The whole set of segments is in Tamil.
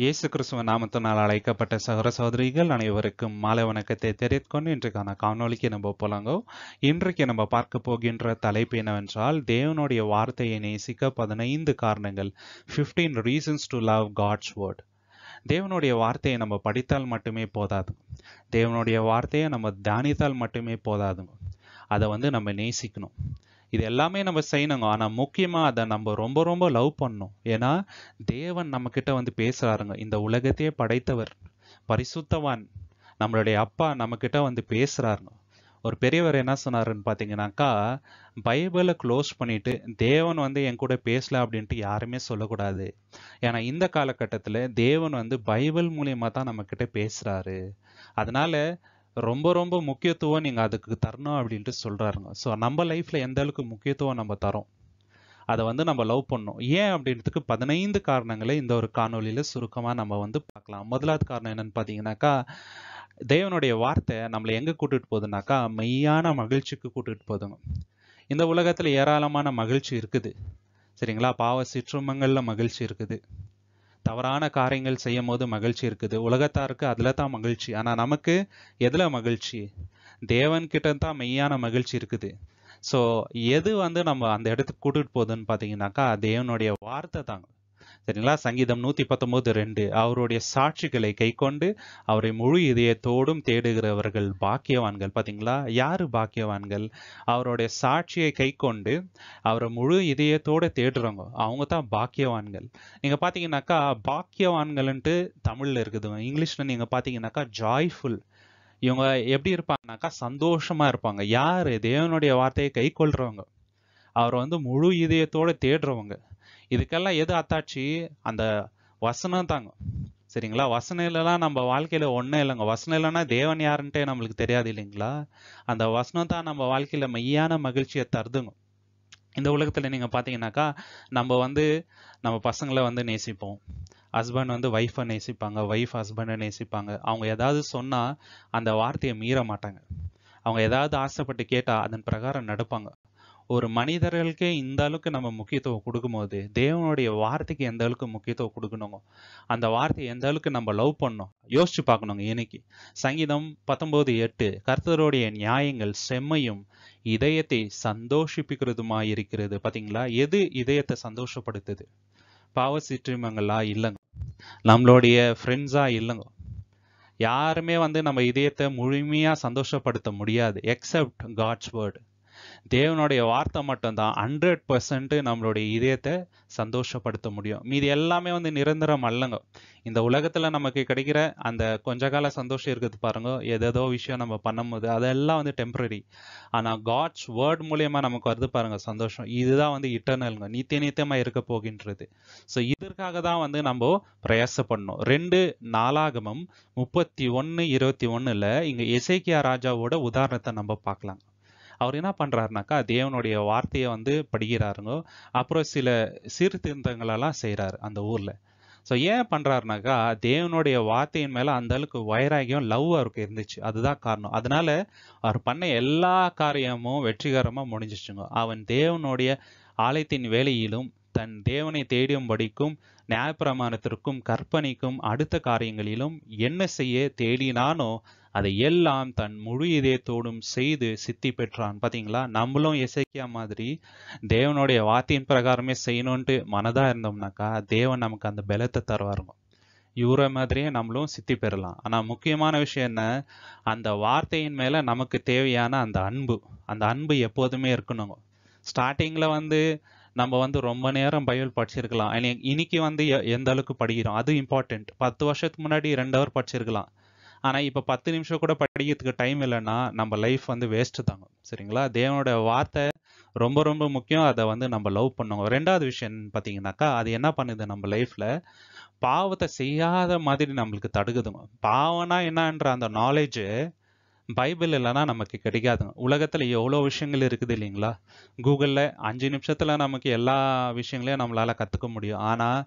இயேசு கிறிஸ்துவ நாமத்தினால் அழைக்கப்பட்ட சகர சகோதரிகள் அனைவருக்கும் மாலை வணக்கத்தை தெரிவித்துக்கொண்டு இன்றைக்கான காணொலிக்கு நம்ம போலாங்கோ இன்றைக்கு நம்ம பார்க்க போகின்ற தலைப்பு என்னவென்றால் தேவனுடைய வார்த்தையை நேசிக்க பதினைந்து காரணங்கள் fifteen reasons to love God's word தேவனுடைய வார்த்தையை நம்ம படித்தால் மட்டுமே போதாது தேவனுடைய வார்த்தையை நம்ம தியானித்தால் மட்டுமே போதாது அதை வந்து நம்ம நேசிக்கணும் இது எல்லாமே நம்ம செய்யணுங்க ஆனால் முக்கியமாக அதை நம்ம ரொம்ப ரொம்ப லவ் பண்ணணும் ஏன்னா தேவன் நம்மக்கிட்ட வந்து பேசுகிறாருங்க இந்த உலகத்தையே படைத்தவர் பரிசுத்தவான் நம்மளுடைய அப்பா நம்மக்கிட்ட வந்து பேசுகிறாருங்க ஒரு பெரியவர் என்ன சொன்னாருன்னு பார்த்தீங்கனாக்கா பைபிளை க்ளோஸ் பண்ணிட்டு தேவன் வந்து என் கூட பேசல அப்படின்ட்டு யாருமே சொல்லக்கூடாது ஏன்னா இந்த காலகட்டத்தில் தேவன் வந்து பைபிள் மூலியமாக தான் நம்மக்கிட்ட பேசுகிறாரு அதனால ரொம்ப ரொம்ப முக்கியத்துவம் நீங்கள் அதுக்கு தரணும் அப்படின்ட்டு சொல்கிறாருங்க ஸோ நம்ம லைஃப்பில் எந்த அளவுக்கு முக்கியத்துவம் நம்ம தரோம் அதை வந்து நம்ம லவ் பண்ணோம் ஏன் அப்படின்றதுக்கு பதினைந்து காரணங்களை இந்த ஒரு காணொலியில் சுருக்கமாக நம்ம வந்து பார்க்கலாம் முதலாவது காரணம் என்னன்னு பார்த்தீங்கன்னாக்கா தேவனுடைய வார்த்தை நம்மளை எங்கே கூட்டிகிட்டு போகுதுனாக்கா மெய்யான மகிழ்ச்சிக்கு கூட்டிகிட்டு போதுங்க இந்த உலகத்தில் ஏராளமான மகிழ்ச்சி இருக்குது சரிங்களா பாவ சிற்றுமங்களில் மகிழ்ச்சி இருக்குது தவறான காரியங்கள் செய்யும் போது மகிழ்ச்சி இருக்குது உலகத்தாருக்கு அதில் தான் மகிழ்ச்சி ஆனால் நமக்கு எதில் மகிழ்ச்சி தேவன்கிட்ட தான் மெய்யான மகிழ்ச்சி இருக்குது ஸோ எது வந்து நம்ம அந்த இடத்துக்கு கூட்டிகிட்டு போகுதுன்னு பார்த்தீங்கன்னாக்கா தேவனுடைய வார்த்தை தான் சரிங்களா சங்கீதம் நூத்தி பத்தொன்பது ரெண்டு அவருடைய சாட்சிகளை கை கொண்டு அவரை முழு இதயத்தோடும் தேடுகிறவர்கள் பாக்கியவான்கள் பாத்தீங்களா யாரு பாக்கியவான்கள் அவருடைய சாட்சியை கை கொண்டு அவரை முழு இதயத்தோட தேடுறவங்க அவங்க தான் பாக்கியவான்கள் நீங்க பாத்தீங்கன்னாக்கா பாக்கியவான்கள்ன்ட்டு தமிழ்ல இருக்குது இங்கிலீஷ்ல நீங்க பாத்தீங்கன்னாக்கா ஜாய்ஃபுல் இவங்க எப்படி இருப்பாங்கனாக்கா சந்தோஷமா இருப்பாங்க யாரு தேவனுடைய வார்த்தையை கை கொள்றவங்க அவரை வந்து முழு இதயத்தோட தேடுறவங்க இதுக்கெல்லாம் எது அத்தாட்சி அந்த வசனம் தாங்க சரிங்களா வசனம் இல்லைலாம் நம்ம வாழ்க்கையில் ஒன்றும் இல்லைங்க வசனம் இல்லைன்னா தேவன் யாருன்ட்டே நம்மளுக்கு தெரியாது இல்லைங்களா அந்த வசனம் தான் நம்ம வாழ்க்கையில் மெய்யான மகிழ்ச்சியை தருதுங்க இந்த உலகத்தில் நீங்கள் பார்த்தீங்கன்னாக்கா நம்ம வந்து நம்ம பசங்களை வந்து நேசிப்போம் ஹஸ்பண்ட் வந்து ஒய்ஃபை நேசிப்பாங்க ஒய்ஃப் ஹஸ்பண்டை நேசிப்பாங்க அவங்க ஏதாவது சொன்னால் அந்த வார்த்தையை மீற மாட்டாங்க அவங்க ஏதாவது ஆசைப்பட்டு கேட்டால் அதன் பிரகாரம் நடப்பாங்க ஒரு மனிதர்களுக்கே இந்த அளவுக்கு நம்ம முக்கியத்துவம் கொடுக்கும்போது தேவனுடைய வார்த்தைக்கு எந்த அளவுக்கு முக்கியத்துவம் கொடுக்கணுங்க அந்த வார்த்தையை எந்த அளவுக்கு நம்ம லவ் பண்ணோம் யோசிச்சு பார்க்கணுங்க இன்னைக்கு சங்கீதம் பத்தொன்பது எட்டு கர்த்தருடைய நியாயங்கள் செம்மையும் இதயத்தை சந்தோஷிப்பிக்கிறதுமா இருக்கிறது பார்த்தீங்களா எது இதயத்தை சந்தோஷப்படுத்துது பாவ சீற்றமங்களா இல்லைங்க நம்மளுடைய ஃப்ரெண்ட்ஸா இல்லைங்க யாருமே வந்து நம்ம இதயத்தை முழுமையாக சந்தோஷப்படுத்த முடியாது எக்ஸப்ட் காட்ஸ் வேர்டு தேவனுடைய வார்த்தை மட்டும்தான் ஹண்ட்ரட் பர்சன்ட் நம்மளுடைய இதயத்தை சந்தோஷப்படுத்த முடியும் மீது எல்லாமே வந்து நிரந்தரம் அல்லங்க இந்த உலகத்தில் நமக்கு கிடைக்கிற அந்த கொஞ்ச கால சந்தோஷம் இருக்குது பாருங்க ஏதேதோ விஷயம் நம்ம பண்ணும்போது அதெல்லாம் வந்து டெம்பரரி ஆனால் காட்ஸ் வேர்ட் மூலியமாக நமக்கு வருது பாருங்க சந்தோஷம் இதுதான் வந்து இட்டர்னல்ங்க நித்திய நித்தியமாக இருக்க போகின்றது ஸோ இதற்காக தான் வந்து நம்ம பிரயாசப்படணும் ரெண்டு நாளாகமும் முப்பத்தி ஒன்று இருபத்தி ஒன்றில் இங்கே இசைக்கியா ராஜாவோட உதாரணத்தை நம்ம பார்க்கலாம் அவர் என்ன பண்ணுறாருனாக்கா தேவனுடைய வார்த்தையை வந்து படிக்கிறாருங்கோ அப்புறம் சில சீர்திருத்தங்களெல்லாம் செய்கிறாரு அந்த ஊரில் ஸோ ஏன் பண்ணுறாருனாக்கா தேவனுடைய வார்த்தையின் மேலே அந்த அளவுக்கு வைராகியம் லவ் அவருக்கு இருந்துச்சு அதுதான் காரணம் அதனால அவர் பண்ண எல்லா காரியமும் வெற்றிகரமாக முடிஞ்சிச்சுங்க அவன் தேவனுடைய ஆலயத்தின் வேலையிலும் தன் தேவனை தேடியும்படிக்கும் நியாயப்பிரமாணத்திற்கும் கற்பனைக்கும் அடுத்த காரியங்களிலும் என்ன செய்ய தேடினானோ அதை எல்லாம் தன் முழு இதயத்தோடும் செய்து சித்தி பெற்றான் பார்த்தீங்களா நம்மளும் இசைக்கியா மாதிரி தேவனுடைய வார்த்தையின் பிரகாரமே செய்யணும்ன்ட்டு மனதா இருந்தோம்னாக்கா தேவன் நமக்கு அந்த பலத்தை தருவாருங்க இவரை மாதிரியே நம்மளும் சித்தி பெறலாம் ஆனால் முக்கியமான விஷயம் என்ன அந்த வார்த்தையின் மேலே நமக்கு தேவையான அந்த அன்பு அந்த அன்பு எப்போதுமே இருக்கணுங்க ஸ்டார்டிங்கில் வந்து நம்ம வந்து ரொம்ப நேரம் பைபிள் படிச்சிருக்கலாம் இன்னைக்கு வந்து எந்த அளவுக்கு படிக்கிறோம் அது இம்பார்ட்டண்ட் பத்து வருஷத்துக்கு முன்னாடி ரெண்டு ஹவர் படிச்சிருக்கலாம் ஆனால் இப்போ பத்து நிமிஷம் கூட படிக்கிறதுக்கு டைம் இல்லைன்னா நம்ம லைஃப் வந்து வேஸ்ட்டு தாங்க சரிங்களா தேவனோட வார்த்தை ரொம்ப ரொம்ப முக்கியம் அதை வந்து நம்ம லவ் பண்ணுவோம் ரெண்டாவது விஷயம் பார்த்தீங்கன்னாக்கா அது என்ன பண்ணுது நம்ம லைஃப்பில் பாவத்தை செய்யாத மாதிரி நம்மளுக்கு தடுக்குதுங்க பாவம்னா என்னன்ற அந்த நாலேஜு பைபிள் இல்லைனா நமக்கு கிடைக்காதுங்க உலகத்தில் எவ்வளோ விஷயங்கள் இருக்குது இல்லைங்களா கூகுளில் அஞ்சு நிமிஷத்தில் நமக்கு எல்லா விஷயங்களையும் நம்மளால் கற்றுக்க முடியும் ஆனால்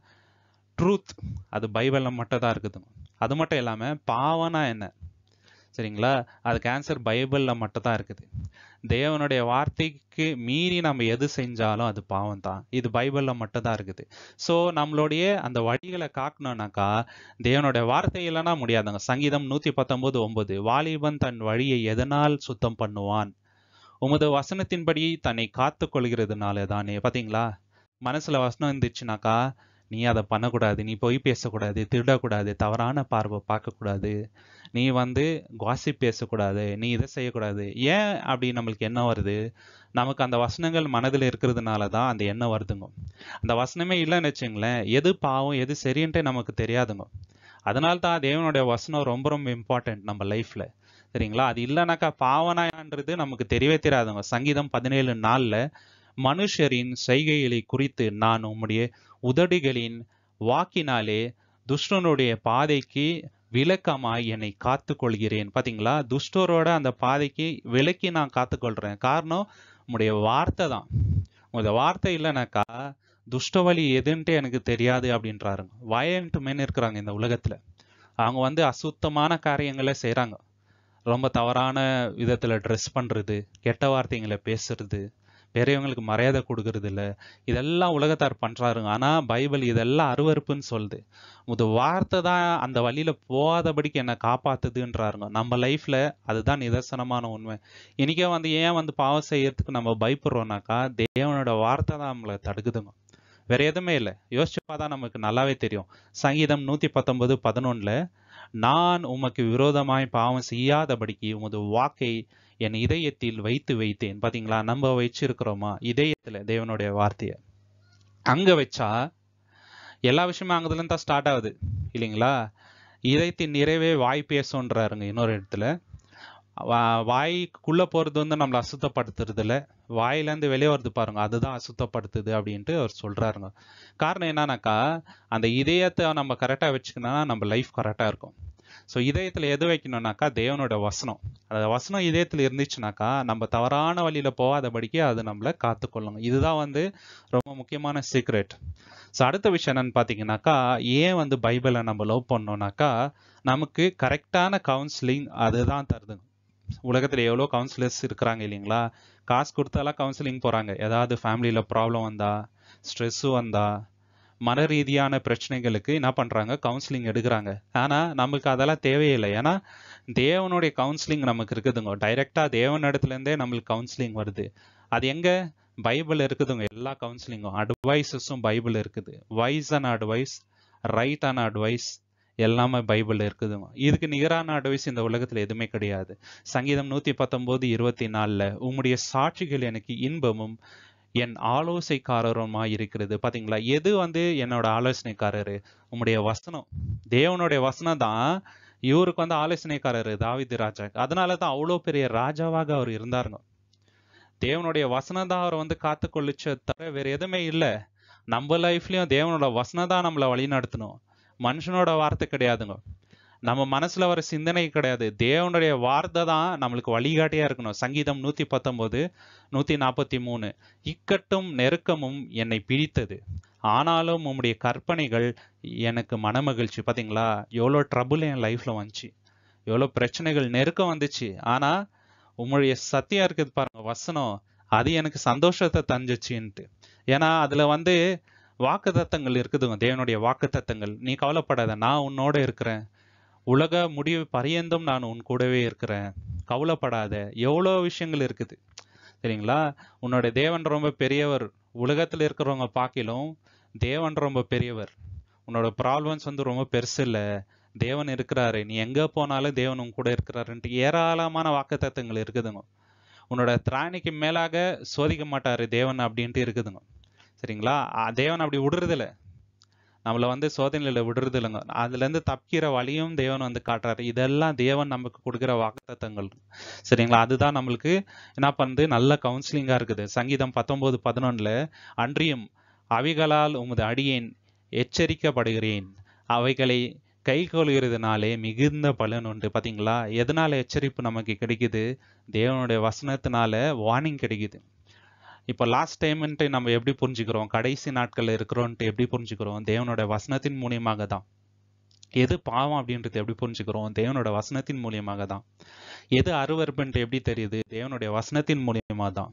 ட்ரூத் அது பைபிளில் மட்டும் தான் இருக்குதுங்க அது மட்டும் இல்லாமல் பாவனா என்ன சரிங்களா அது கேன்சர் பைபிளில் மட்டும் தான் இருக்குது தேவனுடைய வார்த்தைக்கு மீறி நம்ம எது செஞ்சாலும் அது பாவம் தான் இது பைபிளில் மட்டும்தான் இருக்குது ஸோ நம்மளுடைய அந்த வழிகளை காக்கணும்னாக்கா தேவனுடைய வார்த்தை இல்லைன்னா முடியாதுங்க சங்கீதம் நூற்றி பத்தொம்போது ஒன்பது வாலிபன் தன் வழியை எதனால் சுத்தம் பண்ணுவான் உமது வசனத்தின்படி தன்னை காத்து கொள்கிறதுனால தானே பார்த்தீங்களா மனசில் வசனம் இருந்துச்சுனாக்கா நீ அதை பண்ணக்கூடாது நீ போய் பேசக்கூடாது திருடக்கூடாது தவறான பார்வை பார்க்கக்கூடாது நீ வந்து குவாசி பேசக்கூடாது நீ இதை செய்யக்கூடாது ஏன் அப்படி நம்மளுக்கு என்ன வருது நமக்கு அந்த வசனங்கள் மனதில் இருக்கிறதுனால தான் அந்த எண்ணம் வருதுங்க அந்த வசனமே இல்லைன்னு வச்சுங்களேன் எது பாவம் எது சரின்ட்டு நமக்கு தெரியாதுங்க அதனால தான் தேவனுடைய வசனம் ரொம்ப ரொம்ப இம்பார்ட்டன்ட் நம்ம லைஃப்பில் சரிங்களா அது இல்லைனாக்கா பாவனான்றது நமக்கு தெரியவே தெரியாதுங்க சங்கீதம் பதினேழு நாளில் மனுஷரின் செய்கைகளை குறித்து நான் உம்முடைய உதடுகளின் வாக்கினாலே துஷ்டனுடைய பாதைக்கு விளக்கமாய் என்னை காத்து கொள்கிறேன் பார்த்தீங்களா துஷ்டரோட அந்த பாதைக்கு விலக்கி நான் காத்துக்கொள்கிறேன் காரணம் உங்களுடைய வார்த்தை தான் உங்க வார்த்தை இல்லைனாக்கா துஷ்ட வழி எதுன்ட்டு எனக்கு தெரியாது அப்படின்றாருங்க வயலண்ட் மென் இருக்கிறாங்க இந்த உலகத்தில் அவங்க வந்து அசுத்தமான காரியங்களை செய்கிறாங்க ரொம்ப தவறான விதத்தில் ட்ரெஸ் பண்ணுறது கெட்ட வார்த்தைங்களை பேசுறது பெரியவங்களுக்கு மரியாதை கொடுக்கறது இல்லை இதெல்லாம் உலகத்தார் பண்ணுறாருங்க ஆனால் பைபிள் இதெல்லாம் அருவறுப்புன்னு சொல்லுது முத வார்த்தை தான் அந்த வழியில் போகாதபடிக்கு என்னை காப்பாத்துதுன்றாருங்க நம்ம லைஃப்பில் அதுதான் நிதர்சனமான உண்மை இன்றைக்கே வந்து ஏன் வந்து பாவம் செய்யறதுக்கு நம்ம பயப்படுறோம்னாக்கா தேவனோட வார்த்தை தான் நம்மளை தடுக்குதுங்க வேற எதுவுமே இல்லை யோசிச்சு நமக்கு நல்லாவே தெரியும் சங்கீதம் நூற்றி பத்தொன்பது பதினொன்றில் நான் உமக்கு விரோதமாய் பாவம் செய்யாதபடிக்கு உமது வாக்கை என் இதயத்தில் வைத்து வைத்தேன் பார்த்தீங்களா நம்ம வச்சிருக்கிறோமா இதயத்தில் தேவனுடைய வார்த்தையை அங்கே வச்சா எல்லா விஷயமும் அங்கதுல தான் ஸ்டார்ட் ஆகுது இல்லைங்களா இதயத்தின் நிறைவே வாய் பேசுன்றாருங்க இன்னொரு இடத்துல வாய்க்குள்ளே போகிறது வந்து நம்மளை வாயில வாயிலேருந்து வெளியே வருது பாருங்க அதுதான் அசுத்தப்படுத்துது அப்படின்ட்டு அவர் சொல்கிறாருங்க காரணம் என்னன்னாக்கா அந்த இதயத்தை நம்ம கரெக்டாக வச்சுக்கணும்னா நம்ம லைஃப் கரெக்டாக இருக்கும் ஸோ இதயத்தில் எது வைக்கணும்னாக்கா தேவனோட வசனம் அந்த வசனம் இதயத்தில் இருந்துச்சுனாக்கா நம்ம தவறான வழியில் போகாதபடிக்கு அது நம்மளை காத்துக்கொள்ளும் இதுதான் வந்து ரொம்ப முக்கியமான சீக்ரெட் ஸோ அடுத்த விஷயம் என்னன்னு பார்த்தீங்கன்னாக்கா ஏன் வந்து பைபிளை நம்ம லவ் பண்ணோம்னாக்கா நமக்கு கரெக்டான கவுன்சிலிங் அதுதான் தருது உலகத்தில் எவ்வளோ கவுன்சிலர்ஸ் இருக்கிறாங்க இல்லைங்களா காசு கொடுத்தாலாம் கவுன்சிலிங் போகிறாங்க ஏதாவது ஃபேமிலியில் ப்ராப்ளம் வந்தா ஸ்ட்ரெஸ்ஸு வந்தால் மன ரீதியான பிரச்சனைகளுக்கு என்ன பண்ணுறாங்க கவுன்சிலிங் எடுக்கிறாங்க ஆனால் நமக்கு அதெல்லாம் தேவையில்லை ஏன்னா தேவனுடைய கவுன்சிலிங் நமக்கு இருக்குதுங்க டைரெக்டாக தேவன் இடத்துலேருந்தே நம்மளுக்கு கவுன்சிலிங் வருது அது எங்கே பைபிள் இருக்குதுங்க எல்லா கவுன்சிலிங்கும் அட்வைஸஸும் பைபிள் இருக்குது வைஸான அட்வைஸ் ரைட்டான அட்வைஸ் எல்லாமே பைபிள் இருக்குதுங்க இதுக்கு நிகரான அட்வைஸ் இந்த உலகத்தில் எதுவுமே கிடையாது சங்கீதம் நூற்றி பத்தொம்போது இருபத்தி நாலில் உம்முடைய சாட்சிகள் எனக்கு இன்பமும் என் இருக்கிறது பார்த்தீங்களா எது வந்து என்னோட ஆலோசனைக்காரரு உங்களுடைய வசனம் தேவனுடைய வசனம் தான் இவருக்கு வந்து ஆலோசனைக்காரர் தாவிது ராஜா அதனால தான் அவ்வளோ பெரிய ராஜாவாக அவர் இருந்தாருங்க தேவனுடைய வசனம் தான் அவரை வந்து காத்து கொள்ளிச்ச தவிர வேற எதுவுமே இல்லை நம்ம லைஃப்லயும் தேவனோட வசனம் தான் நம்மளை வழி நடத்தணும் மனுஷனோட வார்த்தை கிடையாதுங்க நம்ம மனசுல வர சிந்தனை கிடையாது தேவனுடைய வார்த்தை தான் நம்மளுக்கு வழிகாட்டியா இருக்கணும் சங்கீதம் நூத்தி பத்தொன்பது நூத்தி நாற்பத்தி மூணு இக்கட்டும் நெருக்கமும் என்னை பிடித்தது ஆனாலும் உம்முடைய கற்பனைகள் எனக்கு மனமகிழ்ச்சி பாத்தீங்களா எவ்வளோ ட்ரபுள் என் லைஃப்ல வந்துச்சு எவ்வளோ பிரச்சனைகள் நெருக்கம் வந்துச்சு ஆனா உங்களுடைய சத்தியா இருக்குது பாருங்க வசனம் அது எனக்கு சந்தோஷத்தை தஞ்சிச்சுன்ட்டு ஏன்னா அதுல வந்து வாக்கு தத்தங்கள் இருக்குதுங்க தேவனுடைய வாக்கு தத்தங்கள் நீ கவலைப்படாத நான் உன்னோட இருக்கிறேன் உலக முடிவு பரியந்தம் நான் உன் கூடவே இருக்கிறேன் கவலைப்படாத எவ்வளோ விஷயங்கள் இருக்குது சரிங்களா உன்னோட தேவன் ரொம்ப பெரியவர் உலகத்தில் இருக்கிறவங்க பார்க்கலும் தேவன் ரொம்ப பெரியவர் உன்னோட ப்ராப்ளம்ஸ் வந்து ரொம்ப பெருசு இல்லை தேவன் இருக்கிறாரு நீ எங்கே போனாலும் தேவன் உன் கூட இருக்கிறாருன்ட்டு ஏராளமான வாக்குத்தத்தங்கள் இருக்குதுங்க உன்னோட திராணிக்கு மேலாக சோதிக்க மாட்டார் தேவன் அப்படின்ட்டு இருக்குதுங்க சரிங்களா தேவன் அப்படி விடுறதில்ல நம்மளை வந்து சோதனையில் விடுறது இல்லைங்க அதுலேருந்து தப்பிக்கிற வழியும் தேவன் வந்து காட்டுறாரு இதெல்லாம் தேவன் நமக்கு கொடுக்குற வாக்குத்தங்கள் சரிங்களா அதுதான் நம்மளுக்கு என்ன பண்ணுது நல்ல கவுன்சிலிங்காக இருக்குது சங்கீதம் பத்தொம்போது பதினொன்றில் அன்றியும் அவைகளால் உமது அடியேன் எச்சரிக்கப்படுகிறேன் அவைகளை கை கொள்கிறதுனாலே மிகுந்த பலன் உண்டு பார்த்தீங்களா எதனால எச்சரிப்பு நமக்கு கிடைக்குது தேவனுடைய வசனத்தினால வார்னிங் கிடைக்குது இப்போ லாஸ்ட் டைம்ன்ட்டு நம்ம எப்படி புரிஞ்சுக்கிறோம் கடைசி நாட்களில் இருக்கிறோன்ட்டு எப்படி புரிஞ்சுக்கிறோம் தேவனோட வசனத்தின் மூலியமாக தான் எது பாவம் அப்படின்றது எப்படி புரிஞ்சுக்கிறோம் தேவனோட வசனத்தின் மூலியமாக தான் எது அருவறுப்புன்ட்டு எப்படி தெரியுது தேவனுடைய வசனத்தின் மூலியமாக தான்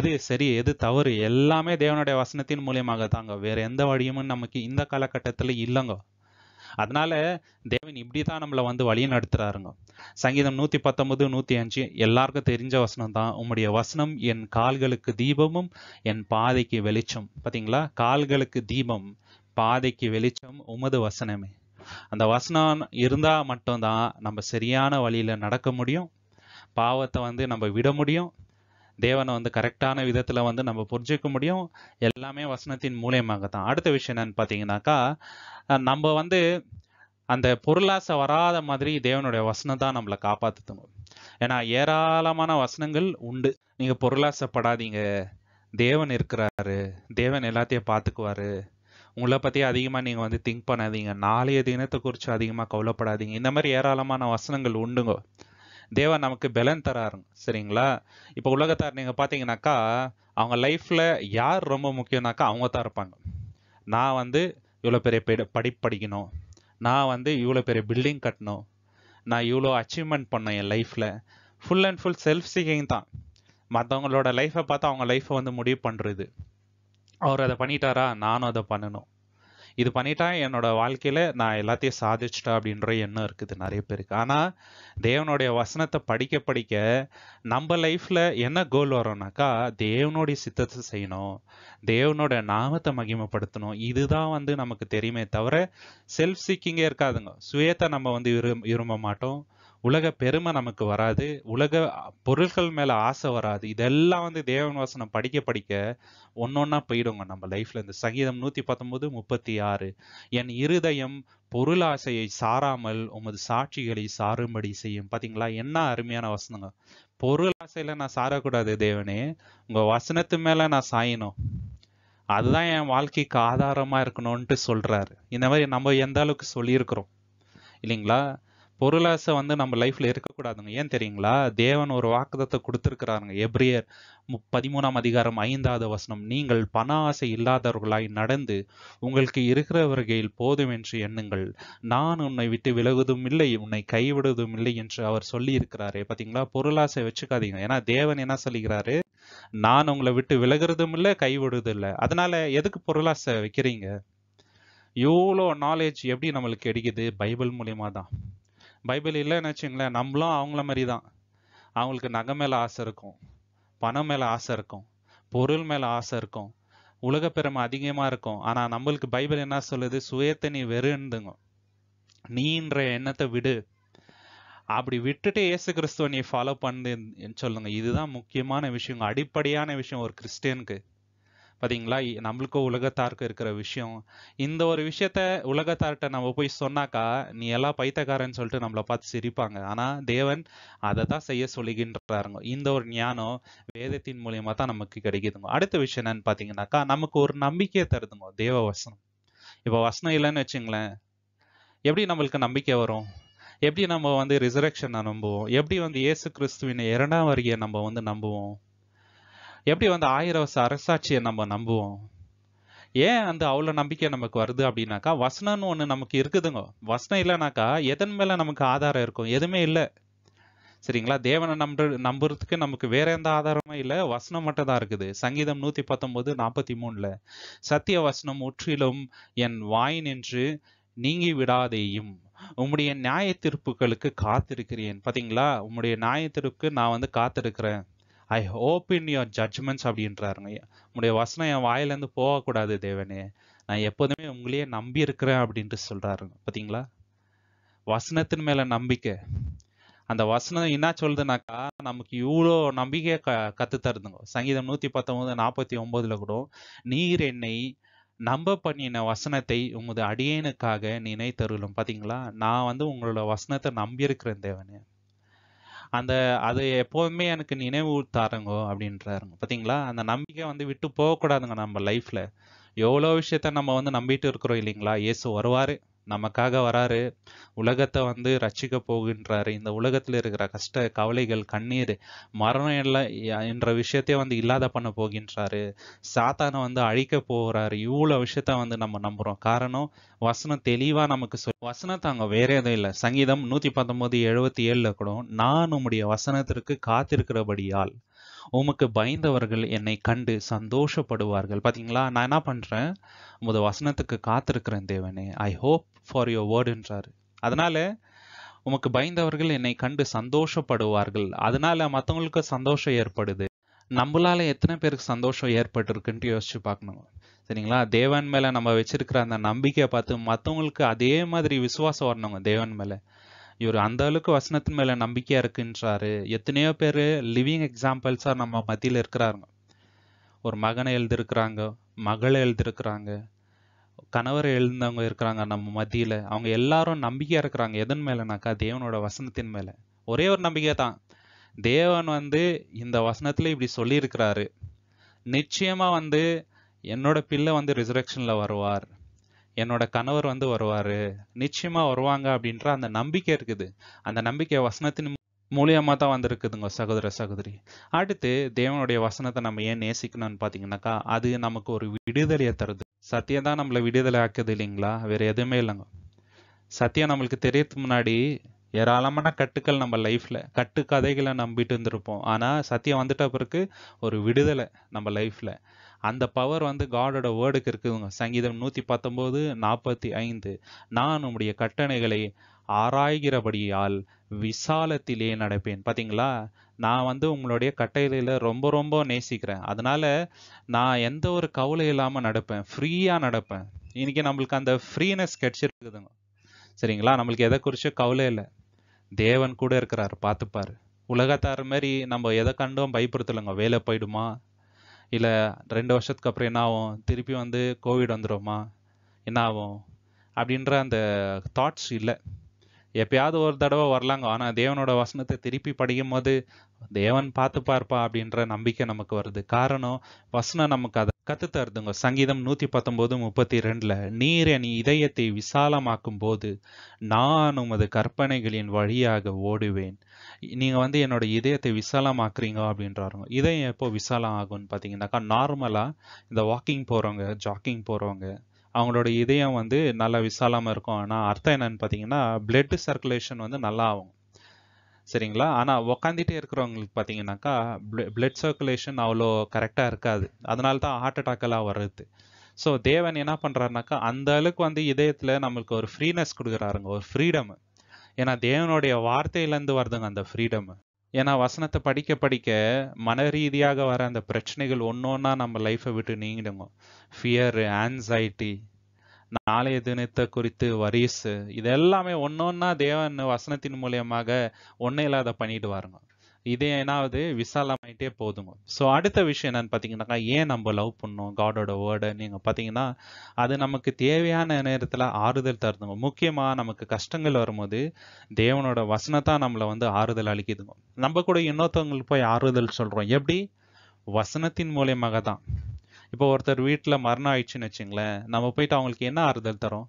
எது சரி எது தவறு எல்லாமே தேவனுடைய வசனத்தின் மூலியமாக தாங்க வேற எந்த வழியுமும் நமக்கு இந்த காலகட்டத்தில் இல்லைங்க அதனால தேவன் இப்படி தான் நம்மளை வந்து வழி நடத்துறாருங்க சங்கீதம் நூத்தி பத்தொன்பது நூத்தி அஞ்சு எல்லாருக்கும் தெரிஞ்ச வசனம் தான் உம்முடைய வசனம் என் கால்களுக்கு தீபமும் என் பாதைக்கு வெளிச்சம் பார்த்தீங்களா கால்களுக்கு தீபம் பாதைக்கு வெளிச்சம் உமது வசனமே அந்த வசனம் இருந்தா மட்டும்தான் நம்ம சரியான வழியில நடக்க முடியும் பாவத்தை வந்து நம்ம விட முடியும் தேவனை வந்து கரெக்டான விதத்தில் வந்து நம்ம புரிஞ்சிக்க முடியும் எல்லாமே வசனத்தின் மூலியமாக தான் அடுத்த விஷயம் என்னன்னு பார்த்தீங்கன்னாக்கா நம்ம வந்து அந்த பொருளாசை வராத மாதிரி தேவனுடைய வசனம் தான் நம்மளை காப்பாற்றுத்தணும் ஏன்னா ஏராளமான வசனங்கள் உண்டு நீங்கள் பொருளாசைப்படாதீங்க தேவன் இருக்கிறாரு தேவன் எல்லாத்தையும் பார்த்துக்குவாரு உங்களை பற்றி அதிகமாக நீங்கள் வந்து திங்க் பண்ணாதீங்க நாளைய தினத்தை குறித்து அதிகமாக கவலைப்படாதீங்க இந்த மாதிரி ஏராளமான வசனங்கள் உண்டுங்க தேவா நமக்கு பலன் தராருங்க சரிங்களா இப்போ உலகத்தார் நீங்கள் பார்த்தீங்கன்னாக்கா அவங்க லைஃப்பில் யார் ரொம்ப முக்கியம்னாக்கா அவங்க தான் இருப்பாங்க நான் வந்து இவ்வளோ பெரிய படி படிக்கணும் நான் வந்து இவ்வளோ பெரிய பில்டிங் கட்டணும் நான் இவ்வளோ அச்சீவ்மெண்ட் பண்ணேன் என் லைஃப்பில் full and full self seeking தான் மற்றவங்களோட லைஃப்பை பார்த்து அவங்க லைஃப்பை வந்து முடிவு பண்ணுறது அவர் அதை பண்ணிட்டாரா நானும் அதை பண்ணணும் இது பண்ணிட்டா என்னோட வாழ்க்கையில் நான் எல்லாத்தையும் சாதிச்சிட்டேன் அப்படின்ற எண்ணம் இருக்குது நிறைய பேருக்கு ஆனால் தேவனுடைய வசனத்தை படிக்க படிக்க நம்ம லைஃப்பில் என்ன கோல் வரோம்னாக்கா தேவனுடைய சித்தத்தை செய்யணும் தேவனோட நாமத்தை மகிமைப்படுத்தணும் இதுதான் வந்து நமக்கு தெரியுமே தவிர செல்ஃப் சீக்கிங்கே இருக்காதுங்க சுயத்தை நம்ம வந்து விரும்ப மாட்டோம் உலக பெருமை நமக்கு வராது உலக பொருள்கள் மேலே ஆசை வராது இதெல்லாம் வந்து தேவன் வாசனம் படிக்க படிக்க ஒன்னொன்னா போயிடுங்க நம்ம லைஃப்ல இந்த சங்கீதம் நூத்தி பத்தொன்பது முப்பத்தி ஆறு என் இருதயம் பொருளாசையை சாராமல் உமது சாட்சிகளை சாரும்படி செய்யும் பாத்தீங்களா என்ன அருமையான வசனங்க பொருளாசையில நான் சாரக்கூடாது தேவனே உங்க வசனத்து மேல நான் சாயணும் அதுதான் என் வாழ்க்கைக்கு ஆதாரமா இருக்கணும்ன்ட்டு சொல்றாரு இந்த மாதிரி நம்ம எந்த அளவுக்கு சொல்லியிருக்கிறோம் இல்லைங்களா பொருளாசை வந்து நம்ம லைஃப்ல இருக்கக்கூடாதுங்க ஏன் தெரியுங்களா தேவன் ஒரு வாக்குதத்தை கொடுத்துருக்கிறாருங்க எப்ரியர் பதிமூணாம் அதிகாரம் ஐந்தாவது வசனம் நீங்கள் பண ஆசை இல்லாதவர்களாய் நடந்து உங்களுக்கு இருக்கிற வகையில் போதும் என்று எண்ணுங்கள் நான் உன்னை விட்டு விலகுவதும் இல்லை உன்னை கைவிடுவதும் இல்லை என்று அவர் சொல்லி இருக்கிறாரு பாத்தீங்களா பொருளாசை வச்சுக்காதீங்க ஏன்னா தேவன் என்ன சொல்லுகிறாரு நான் உங்களை விட்டு விலகுறதும் இல்லை கைவிடுவதும் இல்லை அதனால எதுக்கு பொருளாசை வைக்கிறீங்க எவ்வளோ நாலேஜ் எப்படி நம்மளுக்கு கிடைக்குது பைபிள் மூலியமா தான் பைபிள் இல்லைன்னு வச்சுங்களேன் நம்மளும் அவங்கள மாதிரி தான் அவங்களுக்கு நகை மேலே ஆசை இருக்கும் பணம் மேலே ஆசை இருக்கும் பொருள் மேலே ஆசை இருக்கும் உலக பெருமை அதிகமாக இருக்கும் ஆனால் நம்மளுக்கு பைபிள் என்ன சொல்லுது சுயத்தை நீ வெறுந்துங்க நீன்ற எண்ணத்தை விடு அப்படி விட்டுட்டு இயேசு கிறிஸ்துவ நீ ஃபாலோ பண்ணு சொல்லுங்க இதுதான் முக்கியமான விஷயம் அடிப்படையான விஷயம் ஒரு கிறிஸ்டியனுக்கு பார்த்தீங்களா நம்மளுக்கும் உலகத்தாருக்கு இருக்கிற விஷயம் இந்த ஒரு விஷயத்த உலகத்தார்கிட்ட நம்ம போய் சொன்னாக்கா நீ எல்லாம் பைத்தக்காரன்னு சொல்லிட்டு நம்மளை பார்த்து சிரிப்பாங்க ஆனா தேவன் அதை தான் செய்ய சொல்லுகின்றாருங்க இந்த ஒரு ஞானம் வேதத்தின் மூலியமா தான் நமக்கு கிடைக்குதுங்க அடுத்த விஷயம் என்னன்னு பார்த்தீங்கன்னாக்கா நமக்கு ஒரு நம்பிக்கையை தருதுங்க தேவ வசனம் இப்போ வசனம் இல்லைன்னு வச்சுங்களேன் எப்படி நம்மளுக்கு நம்பிக்கை வரும் எப்படி நம்ம வந்து ரிசரக்ஷனை நம்புவோம் எப்படி வந்து இயேசு கிறிஸ்துவின் இரண்டாம் வரியை நம்ம வந்து நம்புவோம் எப்படி வந்து ஆயிரம் வருஷம் அரசாட்சியை நம்ம நம்புவோம் ஏன் அந்த அவ்வளோ நம்பிக்கை நமக்கு வருது அப்படின்னாக்கா வசனம்னு ஒன்று நமக்கு இருக்குதுங்க வசனம் இல்லைனாக்கா எதன் மேலே நமக்கு ஆதாரம் இருக்கும் எதுவுமே இல்லை சரிங்களா தேவனை நம்ப நம்புறதுக்கு நமக்கு வேற எந்த ஆதாரமும் இல்லை வசனம் மட்டும் தான் இருக்குது சங்கீதம் நூற்றி பத்தொன்பது நாற்பத்தி மூணில் சத்திய வசனம் முற்றிலும் என் வாய் நின்று நீங்கி விடாதேயும் உம்முடைய நியாய தீர்ப்புகளுக்கு காத்திருக்கிறேன் பார்த்தீங்களா உம்முடைய நியாய நான் வந்து காத்திருக்கிறேன் I hope in your judgments அப்படின்றாருங்க உங்களுடைய வசனம் என் வாயிலேருந்து போகக்கூடாது தேவனே நான் எப்போதுமே உங்களையே நம்பி இருக்கிறேன் அப்படின்ட்டு சொல்கிறாருங்க பார்த்தீங்களா வசனத்தின் மேலே நம்பிக்கை அந்த வசனம் என்ன சொல்லுதுனாக்கா நமக்கு இவ்வளோ நம்பிக்கையை க கற்று தருதுங்க சங்கீதம் நூற்றி பத்தொம்போது நாற்பத்தி ஒம்போதில் கூட நீர் என்னை நம்ப பண்ணின வசனத்தை உமது அடியேனுக்காக நினைத்தருளும் பார்த்தீங்களா நான் வந்து உங்களோட வசனத்தை நம்பியிருக்கிறேன் தேவனே அந்த அது எப்போவுமே எனக்கு நினைவு தாருங்கோ அப்படின்றாருங்க பார்த்தீங்களா அந்த நம்பிக்கை வந்து விட்டு போகக்கூடாதுங்க நம்ம லைஃப்பில் எவ்வளோ விஷயத்த நம்ம வந்து நம்பிட்டு இருக்கிறோம் இல்லைங்களா இயேசு வருவார் நமக்காக வராரு உலகத்தை வந்து ரட்சிக்க போகின்றாரு இந்த உலகத்தில் இருக்கிற கஷ்ட கவலைகள் கண்ணீர் மரணம் எல்லாம் என்ற விஷயத்தையே வந்து இல்லாத பண்ண போகின்றாரு சாத்தானை வந்து அழிக்க போகிறாரு இவ்வளோ விஷயத்த வந்து நம்ம நம்புகிறோம் காரணம் வசனம் தெளிவாக நமக்கு சொல் வசனத்தை அங்கே வேற எதுவும் இல்லை சங்கீதம் நூற்றி பத்தொம்போது எழுபத்தி ஏழில் கூட நான் உம்முடைய வசனத்திற்கு காத்திருக்கிறபடியால் உமக்கு பயந்தவர்கள் என்னை கண்டு சந்தோஷப்படுவார்கள் பார்த்தீங்களா நான் என்ன பண்ணுறேன் உமது வசனத்துக்கு காத்திருக்கிறேன் தேவனே ஐ ஹோப் ஃபார் யுவர் வேர்டுன்றார் அதனால உமக்கு பயந்தவர்கள் என்னை கண்டு சந்தோஷப்படுவார்கள் அதனால மற்றவங்களுக்கு சந்தோஷம் ஏற்படுது நம்மளால எத்தனை பேருக்கு சந்தோஷம் ஏற்பட்டிருக்குன்ட்டு யோசிச்சு பார்க்கணும் சரிங்களா தேவன் மேல நம்ம வச்சிருக்கிற அந்த நம்பிக்கையை பார்த்து மற்றவங்களுக்கு அதே மாதிரி விசுவாசம் வரணுங்க தேவன் மேலே இவர் அந்த அளவுக்கு வசனத்தின் மேல நம்பிக்கையா இருக்குன்றாரு எத்தனையோ பேர் லிவிங் எக்ஸாம்பிள்ஸா நம்ம மத்தியில் இருக்கிறாருங்க ஒரு மகனை எழுதிருக்கிறாங்க மகளை எழுதிருக்கிறாங்க கணவரை எழுந்தவங்க இருக்கிறாங்க நம்ம மத்தியில அவங்க எல்லாரும் நம்பிக்கையாக இருக்கிறாங்க எதன் மேலேனாக்கா தேவனோட வசனத்தின் மேலே ஒரே ஒரு நம்பிக்கை தான் தேவன் வந்து இந்த வசனத்தில் இப்படி சொல்லியிருக்கிறாரு நிச்சயமாக வந்து என்னோட பிள்ளை வந்து ரிசரக்ஷனில் வருவார் என்னோட கணவர் வந்து வருவார் நிச்சயமாக வருவாங்க அப்படின்ற அந்த நம்பிக்கை இருக்குது அந்த நம்பிக்கை வசனத்தின் மூலியமாக தான் வந்திருக்குதுங்க சகோதர சகோதரி அடுத்து தேவனுடைய வசனத்தை நம்ம ஏன் நேசிக்கணும்னு பார்த்தீங்கன்னாக்கா அது நமக்கு ஒரு விடுதலையை தருது சத்தியம் தான் நம்மளை விடுதலை ஆக்குது இல்லைங்களா வேறு எதுவுமே இல்லைங்க சத்தியம் நம்மளுக்கு தெரியறதுக்கு முன்னாடி ஏராளமான கட்டுக்கள் நம்ம லைஃப்பில் கட்டு கதைகளை நம்பிட்டு இருந்திருப்போம் ஆனால் சத்தியம் வந்துட்ட பிறகு ஒரு விடுதலை நம்ம லைஃப்பில் அந்த பவர் வந்து காடோட வேர்டுக்கு இருக்குதுங்க சங்கீதம் நூற்றி பத்தொம்போது நாற்பத்தி ஐந்து நான் உங்களுடைய கட்டணைகளை ஆராய்கிறபடியால் விசாலத்திலே நடப்பேன் பார்த்தீங்களா நான் வந்து உங்களுடைய கட்டையில ரொம்ப ரொம்ப நேசிக்கிறேன் அதனால நான் எந்த ஒரு கவலை இல்லாமல் நடப்பேன் ஃப்ரீயாக நடப்பேன் இன்னைக்கு நம்மளுக்கு அந்த ஃப்ரீனஸ் கிடைச்சிருக்குதுங்க சரிங்களா நம்மளுக்கு எதை குறித்து கவலை இல்லை தேவன் கூட இருக்கிறாரு பார்த்துப்பார் உலகத்தார் மாதிரி நம்ம எதை கண்டும் பயப்படுத்தலைங்க வேலை போயிடுமா இல்லை ரெண்டு வருஷத்துக்கு அப்புறம் என்ன ஆகும் திருப்பி வந்து கோவிட் வந்துடுமா என்ன ஆகும் அப்படின்ற அந்த தாட்ஸ் இல்லை எப்பயாவது ஒரு தடவை வரலாங்க ஆனால் தேவனோட வசனத்தை திருப்பி படிக்கும் போது தேவன் பார்த்து பார்ப்பா அப்படின்ற நம்பிக்கை நமக்கு வருது காரணம் வசனம் நமக்கு அதை கத்துத்தாருதுங்க சங்கீதம் நூற்றி பத்தொன்பது முப்பத்தி ரெண்டில் நீர் என் இதயத்தை விசாலமாக்கும் போது நான் உமது கற்பனைகளின் வழியாக ஓடுவேன் நீங்கள் வந்து என்னோட இதயத்தை விசாலமாக்குறீங்க அப்படின்றாருங்க இதயம் எப்போ விசாலம் ஆகும்னு பார்த்தீங்கன்னாக்கா நார்மலாக இந்த வாக்கிங் போகிறவங்க ஜாக்கிங் போகிறவங்க அவங்களோட இதயம் வந்து நல்லா விசாலமா இருக்கும் ஆனால் அர்த்தம் என்னன்னு பார்த்தீங்கன்னா பிளட் சர்க்குலேஷன் வந்து நல்லா ஆகும் சரிங்களா ஆனால் உக்காந்துட்டே இருக்கிறவங்களுக்கு பார்த்தீங்கன்னாக்கா பிளட் சர்க்குலேஷன் அவ்வளோ கரெக்டாக இருக்காது அதனால தான் ஹார்ட் அட்டாக்கெல்லாம் வருது ஸோ தேவன் என்ன பண்ணுறாருனாக்கா அந்த அளவுக்கு வந்து இதயத்தில் நம்மளுக்கு ஒரு ஃப்ரீனஸ் கொடுக்குறாருங்க ஒரு ஃப்ரீடம் ஏன்னா தேவனுடைய வார்த்தையிலேருந்து வருதுங்க அந்த ஃப்ரீடம் ஏன்னா வசனத்தை படிக்க படிக்க மன ரீதியாக வர அந்த பிரச்சனைகள் ஒன்று ஒன்றா நம்ம லைஃப்பை விட்டு நீங்கிடுங்க ஃபியர் ஆன்சைட்டி நாளைய தினத்தை குறித்து வரிசு இது எல்லாமே ஒன்னொன்னா தேவன் வசனத்தின் மூலியமாக ஒன்னும் இல்லாத பண்ணிட்டு வாருங்க இதே ஏன்னாவது விசாலமாயிட்டே போதுங்க ஸோ அடுத்த விஷயம் என்னன்னு பார்த்தீங்கன்னாக்கா ஏன் நம்ம லவ் பண்ணோம் காடோட வேர்டு நீங்கள் பார்த்தீங்கன்னா அது நமக்கு தேவையான நேரத்தில் ஆறுதல் தருதுங்க முக்கியமாக நமக்கு கஷ்டங்கள் வரும்போது தேவனோட வசனத்தான் நம்மளை வந்து ஆறுதல் அளிக்குதுங்க நம்ம கூட இன்னொருத்தவங்களுக்கு போய் ஆறுதல் சொல்கிறோம் எப்படி வசனத்தின் மூலியமாக தான் இப்போ ஒருத்தர் வீட்டில் மரணம் ஆயிடுச்சுன்னு வச்சுங்களேன் நம்ம போயிட்டு அவங்களுக்கு என்ன ஆறுதல் தரோம்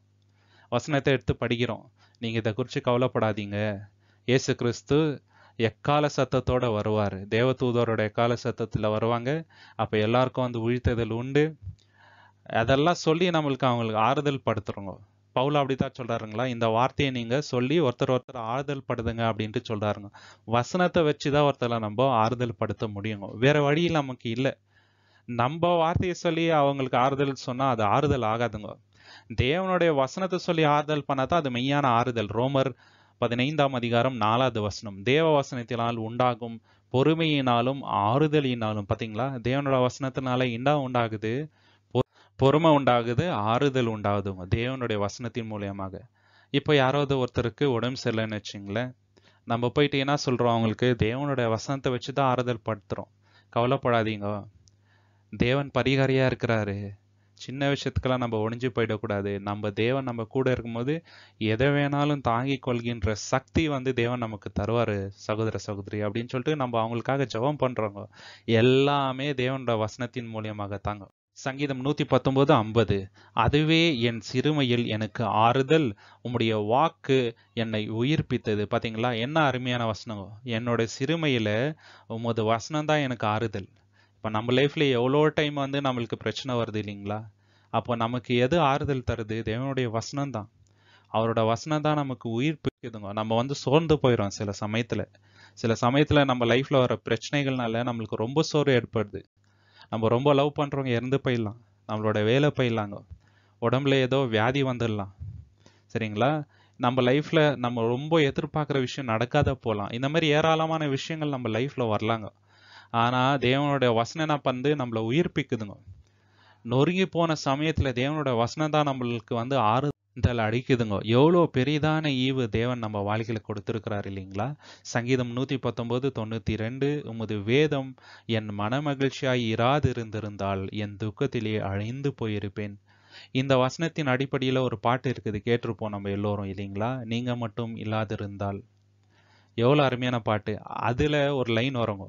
வசனத்தை எடுத்து படிக்கிறோம் நீங்கள் இதை குறித்து கவலைப்படாதீங்க இயேசு கிறிஸ்து எக்கால சத்தத்தோடு வருவார் தூதரோட எக்கால சத்தத்தில் வருவாங்க அப்போ எல்லாருக்கும் வந்து உழித்ததில் உண்டு அதெல்லாம் சொல்லி நம்மளுக்கு அவங்களுக்கு ஆறுதல் படுத்துருங்க பவுல் அப்படி தான் சொல்கிறாருங்களா இந்த வார்த்தையை நீங்கள் சொல்லி ஒருத்தர் ஒருத்தர் ஆறுதல் படுதுங்க அப்படின்ட்டு சொல்கிறாருங்க வசனத்தை வச்சு தான் ஒருத்தரை நம்ம ஆறுதல் படுத்த முடியுங்க வேறு வழியில் நமக்கு இல்லை நம்ம வார்த்தையை சொல்லி அவங்களுக்கு ஆறுதல் சொன்னா அது ஆறுதல் ஆகாதுங்க தேவனுடைய வசனத்தை சொல்லி ஆறுதல் பண்ணாதான் அது மெய்யான ஆறுதல் ரோமர் பதினைந்தாம் அதிகாரம் நாலாவது வசனம் தேவ வசனத்தினால் உண்டாகும் பொறுமையினாலும் ஆறுதலினாலும் பார்த்தீங்களா தேவனோட வசனத்தினால என்ன உண்டாகுது பொறுமை உண்டாகுது ஆறுதல் உண்டாகுதுங்க தேவனுடைய வசனத்தின் மூலியமாக இப்போ யாராவது ஒருத்தருக்கு உடம்பு சரியில்லைன்னு வச்சுங்களேன் நம்ம போயிட்டு என்ன சொல்கிறோம் அவங்களுக்கு தேவனுடைய வசனத்தை வச்சு தான் ஆறுதல் படுத்துகிறோம் கவலைப்படாதீங்க தேவன் பரிகாரியாக இருக்கிறாரு சின்ன விஷயத்துக்கெல்லாம் நம்ம ஒழிஞ்சு போயிடக்கூடாது நம்ம தேவன் நம்ம கூட இருக்கும்போது எதை வேணாலும் தாங்கி கொள்கின்ற சக்தி வந்து தேவன் நமக்கு தருவார் சகோதர சகோதரி அப்படின்னு சொல்லிட்டு நம்ம அவங்களுக்காக ஜபம் பண்ணுறோங்க எல்லாமே தேவனோட வசனத்தின் மூலியமாக தாங்க சங்கீதம் நூற்றி பத்தொன்பது ஐம்பது அதுவே என் சிறுமையில் எனக்கு ஆறுதல் உம்முடைய வாக்கு என்னை உயிர்ப்பித்தது பார்த்தீங்களா என்ன அருமையான வசனம் என்னோட சிறுமையில் உமது வசனம் தான் எனக்கு ஆறுதல் இப்போ நம்ம லைஃப்பில் எவ்வளோ டைம் வந்து நம்மளுக்கு பிரச்சனை வருது இல்லைங்களா அப்போ நமக்கு எது ஆறுதல் தருது தேவனுடைய வசனம் தான் அவரோட வசனம் தான் நமக்கு உயிர் பிடிக்குதுங்க நம்ம வந்து சோர்ந்து போயிடும் சில சமயத்தில் சில சமயத்தில் நம்ம லைஃப்பில் வர பிரச்சனைகள்னால நம்மளுக்கு ரொம்ப சோறு ஏற்படுது நம்ம ரொம்ப லவ் பண்ணுறவங்க இறந்து போயிடலாம் நம்மளோட வேலை போயிடலாங்க உடம்புல ஏதோ வியாதி வந்துடலாம் சரிங்களா நம்ம லைஃப்பில் நம்ம ரொம்ப எதிர்பார்க்குற விஷயம் நடக்காத போகலாம் இந்த மாதிரி ஏராளமான விஷயங்கள் நம்ம லைஃப்பில் வரலாங்க ஆனா தேவனுடைய வசனம் வந்து நம்மளை உயிர்ப்பிக்குதுங்க நொறுங்கி போன சமயத்துல தேவனுடைய வசனம் தான் நம்மளுக்கு வந்து ஆறு தல் அடிக்குதுங்க எவ்வளோ பெரிதான ஈவு தேவன் நம்ம வாழ்க்கையில் கொடுத்துருக்கிறார் இல்லைங்களா சங்கீதம் நூற்றி பத்தொம்போது தொண்ணூற்றி ரெண்டு உமது வேதம் என் மனமகிழ்ச்சியாய் இராதிருந்திருந்தால் என் துக்கத்திலே அழிந்து போயிருப்பேன் இந்த வசனத்தின் அடிப்படையில் ஒரு பாட்டு இருக்குது கேட்டிருப்போம் நம்ம எல்லோரும் இல்லைங்களா நீங்கள் மட்டும் இல்லாதிருந்தால் எவ்வளோ அருமையான பாட்டு அதில் ஒரு லைன் வருங்க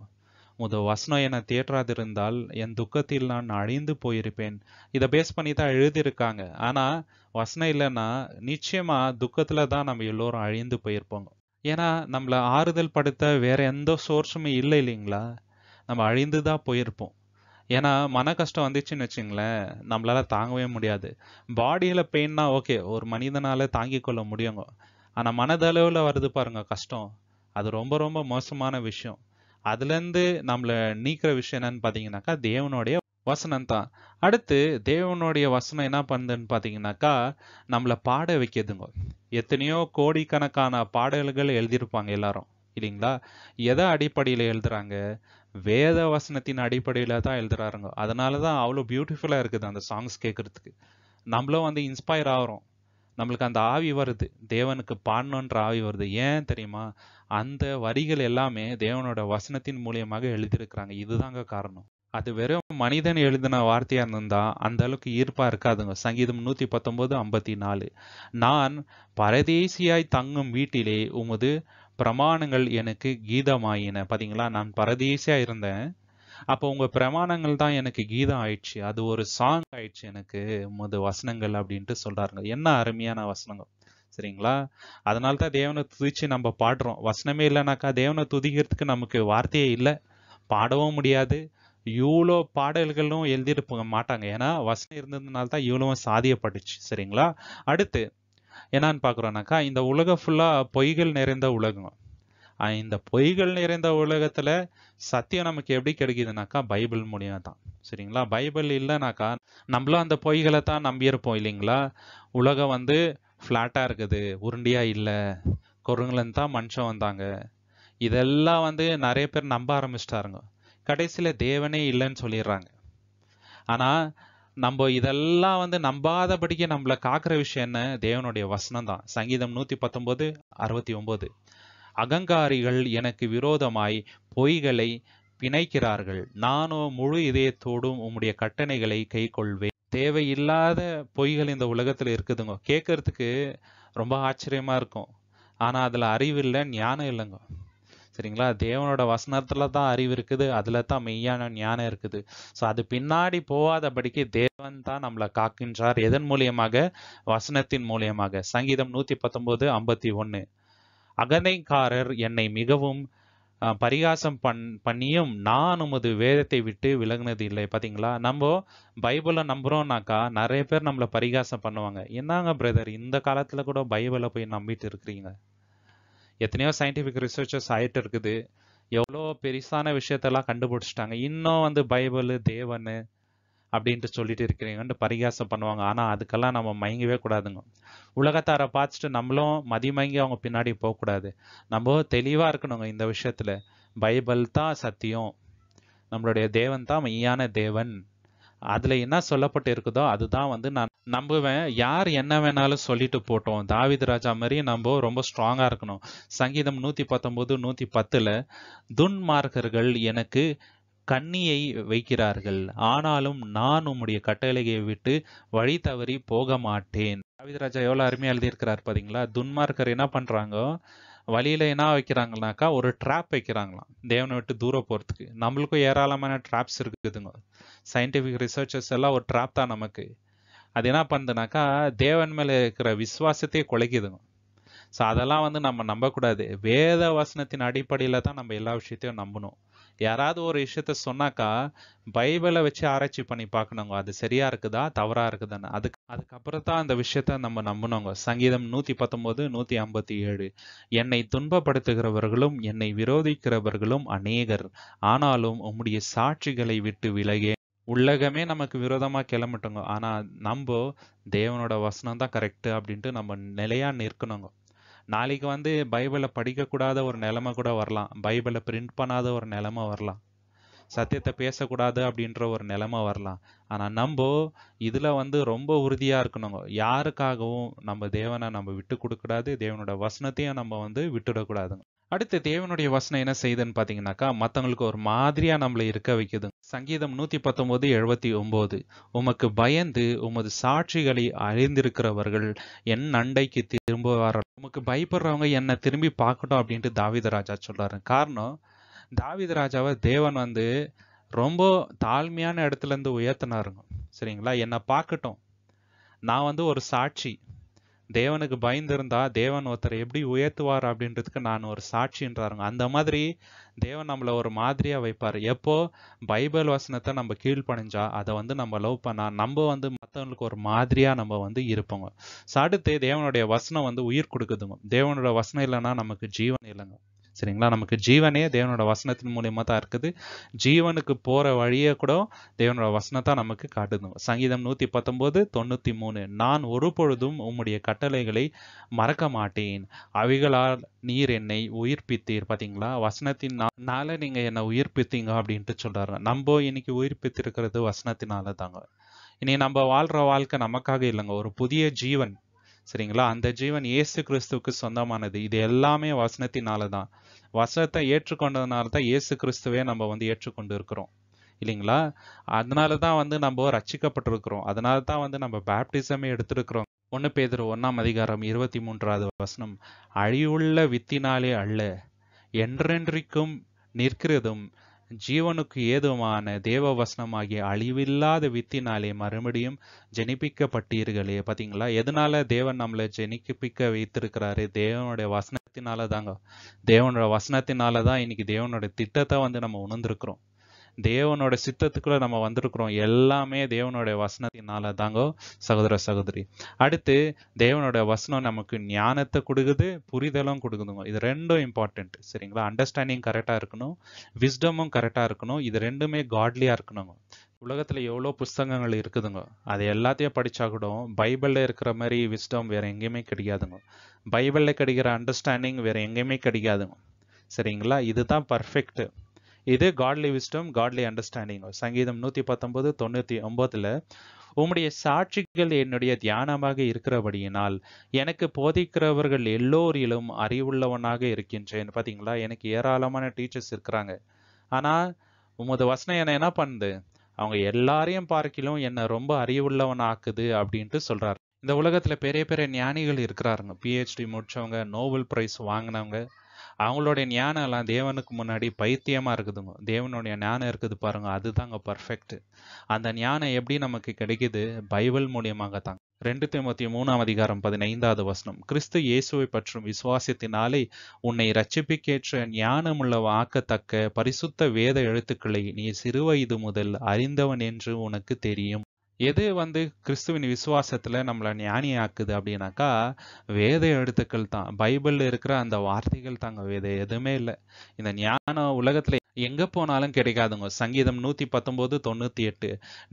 உத வசனம் என்னை தேற்றாதிருந்தால் என் துக்கத்தில் நான் அழிந்து போயிருப்பேன் இதை பேஸ் பண்ணி தான் எழுதியிருக்காங்க ஆனால் வசனம் இல்லைன்னா நிச்சயமாக துக்கத்தில் தான் நம்ம எல்லோரும் அழிந்து போயிருப்போங்க ஏன்னா நம்மளை ஆறுதல் படுத்த வேற எந்த சோர்ஸுமே இல்லை இல்லைங்களா நம்ம அழிந்து தான் போயிருப்போம் ஏன்னா மன கஷ்டம் வந்துச்சுன்னு வச்சுங்களேன் நம்மளால தாங்கவே முடியாது பாடியில் பெயின்னா ஓகே ஒரு மனிதனால் தாங்கிக் கொள்ள முடியுங்க ஆனால் மனதளவில் வருது பாருங்க கஷ்டம் அது ரொம்ப ரொம்ப மோசமான விஷயம் அதுலேருந்து நம்மளை நீக்கிற விஷயம் என்னன்னு பார்த்தீங்கன்னாக்கா தேவனுடைய வசனம் தான் அடுத்து தேவனுடைய வசனம் என்ன பண்ணுதுன்னு பார்த்தீங்கன்னாக்கா நம்மளை பாட வைக்கிறதுங்க எத்தனையோ கோடிக்கணக்கான பாடல்கள் எழுதியிருப்பாங்க எல்லாரும் இல்லைங்களா எதை அடிப்படையில் எழுதுறாங்க வேத வசனத்தின் அடிப்படையில் தான் எழுதுறாருங்க அதனால தான் அவ்வளோ பியூட்டிஃபுல்லாக இருக்குது அந்த சாங்ஸ் கேட்குறதுக்கு நம்மளும் வந்து இன்ஸ்பயர் ஆகிறோம் நம்மளுக்கு அந்த ஆவி வருது தேவனுக்கு பாடணுன்ற ஆவி வருது ஏன் தெரியுமா அந்த வரிகள் எல்லாமே தேவனோட வசனத்தின் மூலியமாக எழுதியிருக்கிறாங்க இதுதாங்க காரணம் அது வெறும் மனிதன் எழுதின வார்த்தையா இருந்தா அந்த அளவுக்கு ஈர்ப்பா இருக்காதுங்க சங்கீதம் நூத்தி பத்தொன்பது ஐம்பத்தி நாலு நான் பரதேசியாய் தங்கும் வீட்டிலே உமது பிரமாணங்கள் எனக்கு கீதமாயின பாத்தீங்களா நான் பரதேசியா இருந்தேன் அப்போ உங்க பிரமாணங்கள் தான் எனக்கு கீதம் ஆயிடுச்சு அது ஒரு சாங் ஆயிடுச்சு எனக்கு உமது வசனங்கள் அப்படின்ட்டு சொல்றாருங்க என்ன அருமையான வசனங்கள் சரிங்களா அதனால தான் தேவனை துதிச்சு நம்ம பாடுறோம் வசனமே இல்லைனாக்கா தேவனை துதிக்கிறதுக்கு நமக்கு வார்த்தையே இல்லை பாடவும் முடியாது இவ்வளோ பாடல்களும் எழுதிட்டு போக மாட்டாங்க ஏன்னா வசனம் இருந்ததுனால தான் இவ்வளவும் சாதியப்பட்டுச்சு சரிங்களா அடுத்து என்னான்னு பார்க்குறோன்னாக்கா இந்த உலகம் ஃபுல்லாக பொய்கள் நிறைந்த உலகம் இந்த பொய்கள் நிறைந்த உலகத்தில் சத்தியம் நமக்கு எப்படி கிடைக்குதுனாக்கா பைபிள் மூலியமாக தான் சரிங்களா பைபிள் இல்லைனாக்கா நம்மளும் அந்த பொய்களை தான் நம்பியிருப்போம் இல்லைங்களா உலகம் வந்து ஃப்ளாட்டாக இருக்குது உருண்டியாக இல்லை குரங்குலேருந்து தான் மனுஷன் வந்தாங்க இதெல்லாம் வந்து நிறைய பேர் நம்ப ஆரம்பிச்சிட்டாருங்க கடைசியில் தேவனே இல்லைன்னு சொல்லிடுறாங்க ஆனால் நம்ம இதெல்லாம் வந்து நம்பாதபடிக்கு நம்மளை காக்குற விஷயம் என்ன தேவனுடைய வசனம் தான் சங்கீதம் நூற்றி பத்தொம்போது அறுபத்தி ஒம்பது அகங்காரிகள் எனக்கு விரோதமாய் பொய்களை பிணைக்கிறார்கள் நானோ முழு இதயத்தோடும் உம்முடைய கட்டணைகளை கை கொள்வேன் தேவையில்லாத பொய்கள் இந்த உலகத்தில் இருக்குதுங்க கேட்கறதுக்கு ரொம்ப ஆச்சரியமாக இருக்கும் ஆனால் அதில் அறிவு இல்லை ஞானம் இல்லைங்க சரிங்களா தேவனோட வசனத்தில் தான் அறிவு இருக்குது அதில் தான் மெய்யான ஞானம் இருக்குது ஸோ அது பின்னாடி போகாதபடிக்கு தேவன் தான் நம்மளை காக்கின்றார் எதன் மூலியமாக வசனத்தின் மூலியமாக சங்கீதம் நூற்றி பத்தொம்போது ஐம்பத்தி ஒன்று அகனைக்காரர் என்னை மிகவும் பரிகாசம் பண் பண்ணியும் நான் உமது வேதத்தை விட்டு விலகுனது இல்லை பார்த்தீங்களா நம்ம பைபிளை நம்புகிறோம்னாக்கா நிறைய பேர் நம்மளை பரிகாசம் பண்ணுவாங்க என்னங்க பிரதர் இந்த காலத்தில் கூட பைபிளை போய் நம்பிட்டு இருக்கிறீங்க எத்தனையோ சயின்டிஃபிக் ரிசர்ச்சஸ் ஆகிட்டு இருக்குது எவ்வளோ பெருசான விஷயத்தெல்லாம் கண்டுபிடிச்சிட்டாங்க இன்னும் வந்து பைபிள் தேவன் அப்படின்ட்டு சொல்லிட்டு இருக்கிறீங்கன்ட்டு பரிகாசம் பண்ணுவாங்க ஆனால் அதுக்கெல்லாம் நம்ம மயங்கவே கூடாதுங்க உலகத்தாரை பார்த்துட்டு நம்மளும் மதிமயங்கி அவங்க பின்னாடி போகக்கூடாது நம்ம தெளிவாக இருக்கணுங்க இந்த விஷயத்தில் பைபிள் தான் சத்தியம் நம்மளுடைய தேவன் தான் மெய்யான தேவன் அதில் என்ன சொல்லப்பட்டு இருக்குதோ அதுதான் வந்து நான் நம்புவேன் யார் என்ன வேணாலும் சொல்லிட்டு போட்டோம் தாவித் ராஜா மாதிரி நம்ம ரொம்ப ஸ்ட்ராங்காக இருக்கணும் சங்கீதம் நூற்றி பத்தொம்போது நூற்றி பத்தில் துன்மார்கர்கள் எனக்கு கண்ணியை வைக்கிறார்கள் ஆனாலும் நான் உம்முடைய கட்டளையை விட்டு வழி தவறி போக மாட்டேன் ராஜா எவ்வளோ அருமையாக எழுதியிருக்கிறார் பார்த்தீங்களா துன்மார்க்கர் என்ன பண்ணுறாங்க வழியில் என்ன வைக்கிறாங்கனாக்கா ஒரு ட்ராப் வைக்கிறாங்களாம் தேவனை விட்டு தூரம் போகிறதுக்கு நம்மளுக்கும் ஏராளமான ட்ராப்ஸ் இருக்குதுங்க சயின்டிஃபிக் ரிசர்ச்சர்ஸ் எல்லாம் ஒரு ட்ராப் தான் நமக்கு அது என்ன பண்ணுதுனாக்கா தேவன் மேலே இருக்கிற விசுவாசத்தையே குலைக்குதுங்க ஸோ அதெல்லாம் வந்து நம்ம நம்பக்கூடாது வேத வசனத்தின் அடிப்படையில் தான் நம்ம எல்லா விஷயத்தையும் நம்பணும் யாராவது ஒரு விஷயத்த சொன்னாக்கா பைபிளை வச்சு ஆராய்ச்சி பண்ணி பார்க்கணுங்க அது சரியா இருக்குதா தவறா இருக்குதான்னு அதுக்கு அதுக்கப்புறம் தான் அந்த விஷயத்த நம்ம நம்பணுங்க சங்கீதம் நூத்தி பத்தொன்பது நூத்தி ஐம்பத்தி ஏழு என்னை துன்பப்படுத்துகிறவர்களும் என்னை விரோதிக்கிறவர்களும் அநேகர் ஆனாலும் உம்முடைய சாட்சிகளை விட்டு விலகே உலகமே நமக்கு விரோதமா கிளம்பட்டோங்க ஆனா நம்ம தேவனோட வசனம் தான் கரெக்ட் அப்படின்ட்டு நம்ம நிலையா நிற்கணுங்க நாளைக்கு வந்து பைபிளை படிக்கக்கூடாத ஒரு நிலைமை கூட வரலாம் பைபிளை பிரிண்ட் பண்ணாத ஒரு நிலைமை வரலாம் சத்தியத்தை பேசக்கூடாது அப்படின்ற ஒரு நிலைமை வரலாம் ஆனால் நம்ம இதில் வந்து ரொம்ப உறுதியாக இருக்கணுங்க யாருக்காகவும் நம்ம தேவனை நம்ம விட்டு கொடுக்கக்கூடாது தேவனோட வசனத்தையும் நம்ம வந்து விட்டுடக்கூடாதுங்க அடுத்து தேவனுடைய வசனம் என்ன செய்யுதுன்னு பார்த்தீங்கன்னாக்கா மற்றவங்களுக்கு ஒரு மாதிரியாக நம்மளை இருக்க வைக்குது சங்கீதம் நூற்றி பத்தொம்போது எழுபத்தி ஒம்போது உமக்கு பயந்து உமது சாட்சிகளை அறிந்திருக்கிறவர்கள் என் அண்டைக்கு திரும்புவார்கள் உமக்கு பயப்படுறவங்க என்னை திரும்பி பார்க்கட்டும் அப்படின்ட்டு தாவிதராஜா சொல்கிறாரு காரணம் தாவிதராஜாவை தேவன் வந்து ரொம்ப தாழ்மையான இடத்துலேருந்து உயர்த்தினாருங்க சரிங்களா என்னை பார்க்கட்டும் நான் வந்து ஒரு சாட்சி தேவனுக்கு பயந்திருந்தா தேவன் ஒருத்தரை எப்படி உயர்த்துவார் அப்படின்றதுக்கு நான் ஒரு சாட்சின்றாருங்க அந்த மாதிரி தேவன் நம்மளை ஒரு மாதிரியாக வைப்பார் எப்போ பைபிள் வசனத்தை நம்ம கீழ்ப்பணிஞ்சா அதை வந்து நம்ம லவ் பண்ணா நம்ம வந்து மற்றவங்களுக்கு ஒரு மாதிரியாக நம்ம வந்து இருப்போங்க அடுத்து தேவனுடைய வசனம் வந்து உயிர் கொடுக்குதுங்க தேவனோட வசனம் இல்லைன்னா நமக்கு ஜீவன் இல்லைங்க சரிங்களா நமக்கு ஜீவனே தேவனோட வசனத்தின் மூலியமாக தான் இருக்குது ஜீவனுக்கு போகிற வழியை கூட தேவனோட வசனத்தை நமக்கு காட்டுது சங்கீதம் நூற்றி பத்தொம்போது தொண்ணூற்றி மூணு நான் ஒரு பொழுதும் உம்முடைய கட்டளைகளை மறக்க மாட்டேன் அவைகளால் நீர் என்னை உயிர்ப்பித்தீர் பார்த்தீங்களா வசனத்தினால நீங்கள் என்னை உயிர்ப்பித்தீங்க அப்படின்ட்டு சொல்கிறாரு நம்ம இன்னைக்கு உயிர்ப்பித்திருக்கிறது வசனத்தினால தாங்க இனி நம்ம வாழ்கிற வாழ்க்கை நமக்காக இல்லைங்க ஒரு புதிய ஜீவன் சரிங்களா அந்த ஜீவன் இயேசு கிறிஸ்துவுக்கு சொந்தமானது இது எல்லாமே வசனத்தினால தான் வசனத்தை ஏற்றுக்கொண்டதுனால தான் இயேசு கிறிஸ்துவே நம்ம வந்து ஏற்றுக்கொண்டு இருக்கிறோம் இல்லைங்களா அதனால தான் வந்து நம்ம ரச்சிக்கப்பட்டிருக்கிறோம் அதனால தான் வந்து நம்ம பேப்டிசமே எடுத்திருக்கிறோம் ஒன்று பேதர் ஒன்றாம் அதிகாரம் இருபத்தி மூன்றாவது வசனம் அழிவுள்ள வித்தினாலே அல்ல என்றென்றைக்கும் நிற்கிறதும் ஜீவனுக்கு ஏதுவான வசனமாகிய அழிவில்லாத வித்தினாலே மறுபடியும் ஜெனிப்பிக்கப்பட்டீர்களே பார்த்தீங்களா எதனால தேவன் நம்மளை ஜெனிப்பிக்க வைத்திருக்கிறாரு தேவனுடைய வசனத்தினால தாங்க தேவனோட வசனத்தினால தான் இன்னைக்கு தேவனோட திட்டத்தை வந்து நம்ம உணர்ந்திருக்கிறோம் தேவனோட சித்தத்துக்குள்ள நம்ம வந்திருக்கிறோம் எல்லாமே தேவனோட வசனத்தினால தாங்கோ சகோதர சகோதரி அடுத்து தேவனோட வசனம் நமக்கு ஞானத்தை கொடுக்குது புரிதலும் கொடுக்குதுங்க இது ரெண்டும் இம்பார்ட்டன்ட் சரிங்களா அண்டர்ஸ்டாண்டிங் கரெக்டாக இருக்கணும் விஸ்டமும் கரெக்டாக இருக்கணும் இது ரெண்டுமே காட்லியாக இருக்கணுங்க உலகத்தில் எவ்வளோ புஸ்தகங்கள் இருக்குதுங்க அது எல்லாத்தையும் படித்தா கூட பைபிளில் இருக்கிற மாதிரி விஸ்டம் வேறு எங்கேயுமே கிடைக்காதுங்க பைபிளில் கிடைக்கிற அண்டர்ஸ்டாண்டிங் வேறு எங்கேயுமே கிடைக்காதுங்க சரிங்களா இதுதான் பர்ஃபெக்ட் இது காட்லி விஸ்டம் காட்லி அண்டர்ஸ்டாண்டிங் சங்கீதம் நூத்தி பத்தொன்பது தொண்ணூத்தி ஒன்பதுல உம்முடைய சாட்சிகள் என்னுடைய தியானமாக இருக்கிறபடியினால் எனக்கு போதிக்கிறவர்கள் எல்லோரிலும் அறிவுள்ளவனாக இருக்கின்றேன் பாத்தீங்களா எனக்கு ஏராளமான டீச்சர்ஸ் இருக்கிறாங்க ஆனா உமது வசனம் என்ன என்ன பண்ணுது அவங்க எல்லாரையும் பார்க்கிலும் என்ன ரொம்ப அறிவுள்ளவன் ஆக்குது அப்படின்ட்டு சொல்றாரு இந்த உலகத்துல பெரிய பெரிய ஞானிகள் இருக்கிறாருங்க பிஹெச்டி முடிச்சவங்க நோபல் பிரைஸ் வாங்கினவங்க அவங்களுடைய ஞானம் எல்லாம் தேவனுக்கு முன்னாடி பைத்தியமாக இருக்குதுங்க தேவனுடைய ஞானம் இருக்குது பாருங்க அதுதாங்க பர்ஃபெக்ட் அந்த ஞானம் எப்படி நமக்கு கிடைக்குது பைபிள் மூலியமாக தாங்க ரெண்டு தொண்ணூத்தி மூணாம் அதிகாரம் பதினைந்தாவது வசனம் கிறிஸ்து இயேசுவை பற்றும் விசுவாசத்தினாலே உன்னை ரட்சிப்பிக்கேற்ற ஞானமுள்ள ஆக்கத்தக்க பரிசுத்த வேத எழுத்துக்களை நீ சிறுவயது முதல் அறிந்தவன் என்று உனக்கு தெரியும் எது வந்து கிறிஸ்துவின் விசுவாசத்தில் நம்மளை ஞானியாக்குது அப்படின்னாக்கா வேத எழுத்துக்கள் தான் பைபிளில் இருக்கிற அந்த வார்த்தைகள் தாங்க வேத எதுவுமே இல்லை இந்த ஞானம் உலகத்தில் எங்கே போனாலும் கிடைக்காதுங்க சங்கீதம் நூற்றி பத்தொம்போது தொண்ணூற்றி எட்டு